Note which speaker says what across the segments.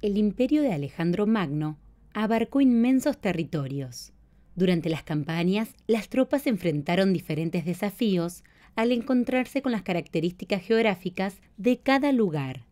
Speaker 1: El imperio de Alejandro Magno abarcó inmensos territorios. Durante las campañas, las tropas enfrentaron diferentes desafíos al encontrarse con las características geográficas de cada lugar.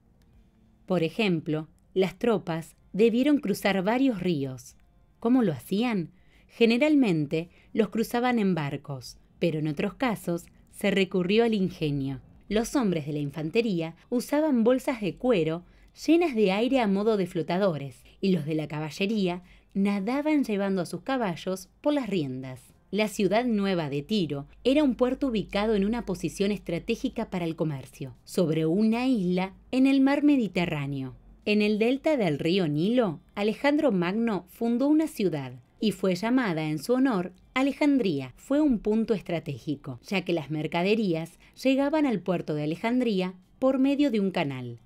Speaker 1: Por ejemplo, las tropas debieron cruzar varios ríos. ¿Cómo lo hacían? Generalmente los cruzaban en barcos, pero en otros casos se recurrió al ingenio. Los hombres de la infantería usaban bolsas de cuero llenas de aire a modo de flotadores, y los de la caballería nadaban llevando a sus caballos por las riendas. La ciudad nueva de Tiro era un puerto ubicado en una posición estratégica para el comercio, sobre una isla en el mar Mediterráneo. En el delta del río Nilo, Alejandro Magno fundó una ciudad, y fue llamada en su honor Alejandría. Fue un punto estratégico, ya que las mercaderías llegaban al puerto de Alejandría por medio de un canal.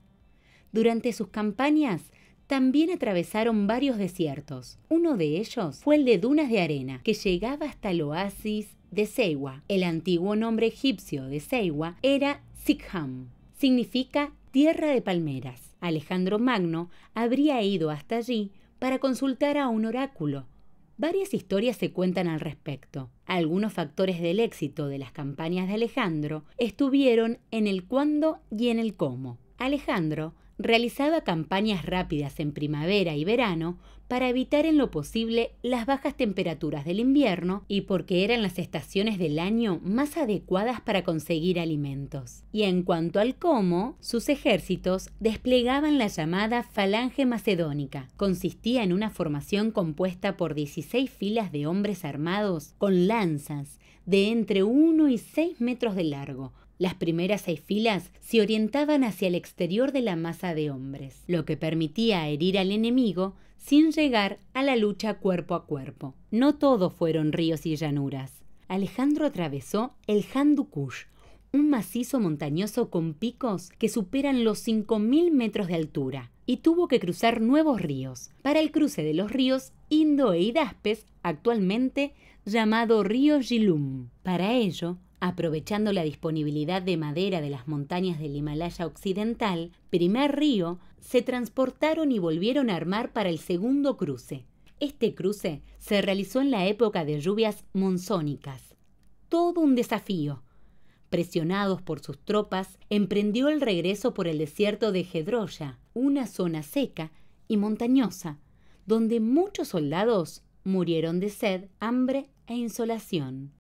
Speaker 1: Durante sus campañas, también atravesaron varios desiertos. Uno de ellos fue el de Dunas de Arena, que llegaba hasta el oasis de Seiwa. El antiguo nombre egipcio de Seiwa era Sikham. Significa tierra de palmeras. Alejandro Magno habría ido hasta allí para consultar a un oráculo Varias historias se cuentan al respecto. Algunos factores del éxito de las campañas de Alejandro estuvieron en el cuándo y en el cómo. Alejandro realizaba campañas rápidas en primavera y verano para evitar en lo posible las bajas temperaturas del invierno y porque eran las estaciones del año más adecuadas para conseguir alimentos. Y en cuanto al cómo, sus ejércitos desplegaban la llamada falange macedónica. Consistía en una formación compuesta por 16 filas de hombres armados con lanzas de entre 1 y 6 metros de largo, las primeras seis filas se orientaban hacia el exterior de la masa de hombres, lo que permitía herir al enemigo sin llegar a la lucha cuerpo a cuerpo. No todo fueron ríos y llanuras. Alejandro atravesó el Handukush, un macizo montañoso con picos que superan los 5.000 metros de altura, y tuvo que cruzar nuevos ríos. Para el cruce de los ríos Indo e Hidaspes, actualmente llamado río Jilum... Para ello, aprovechando la disponibilidad de madera de las montañas del Himalaya Occidental, primer río, se transportaron y volvieron a armar para el segundo cruce. Este cruce se realizó en la época de lluvias monzónicas. Todo un desafío. Presionados por sus tropas, emprendió el regreso por el desierto de Gedroya, una zona seca y montañosa, donde muchos soldados murieron de sed, hambre e insolación.